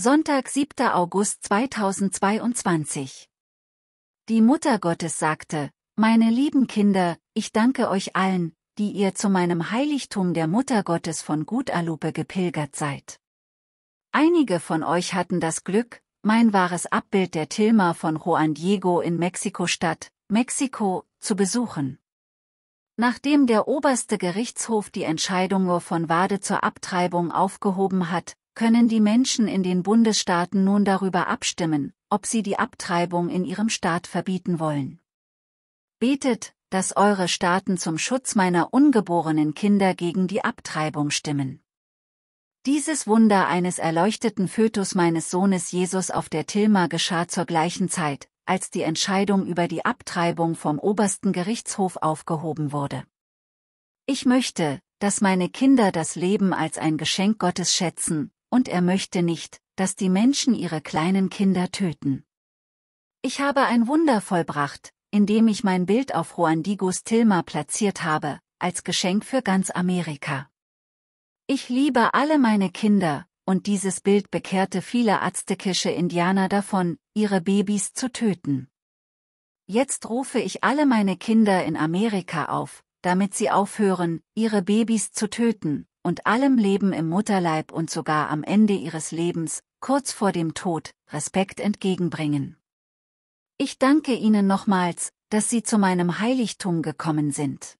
Sonntag, 7. August 2022. Die Mutter Gottes sagte, Meine lieben Kinder, ich danke euch allen, die ihr zu meinem Heiligtum der Mutter Gottes von Gutalupe gepilgert seid. Einige von euch hatten das Glück, mein wahres Abbild der Tilma von Juan Diego in Mexiko-Stadt, Mexiko, zu besuchen. Nachdem der oberste Gerichtshof die Entscheidung nur von Wade zur Abtreibung aufgehoben hat, können die Menschen in den Bundesstaaten nun darüber abstimmen, ob sie die Abtreibung in ihrem Staat verbieten wollen. Betet, dass eure Staaten zum Schutz meiner ungeborenen Kinder gegen die Abtreibung stimmen. Dieses Wunder eines erleuchteten Fötus meines Sohnes Jesus auf der Tilma geschah zur gleichen Zeit, als die Entscheidung über die Abtreibung vom obersten Gerichtshof aufgehoben wurde. Ich möchte, dass meine Kinder das Leben als ein Geschenk Gottes schätzen, und er möchte nicht, dass die Menschen ihre kleinen Kinder töten. Ich habe ein Wunder vollbracht, indem ich mein Bild auf Juan Digos Tilma platziert habe, als Geschenk für ganz Amerika. Ich liebe alle meine Kinder, und dieses Bild bekehrte viele aztekische Indianer davon, ihre Babys zu töten. Jetzt rufe ich alle meine Kinder in Amerika auf, damit sie aufhören, ihre Babys zu töten, und allem Leben im Mutterleib und sogar am Ende ihres Lebens, kurz vor dem Tod, Respekt entgegenbringen. Ich danke Ihnen nochmals, dass Sie zu meinem Heiligtum gekommen sind.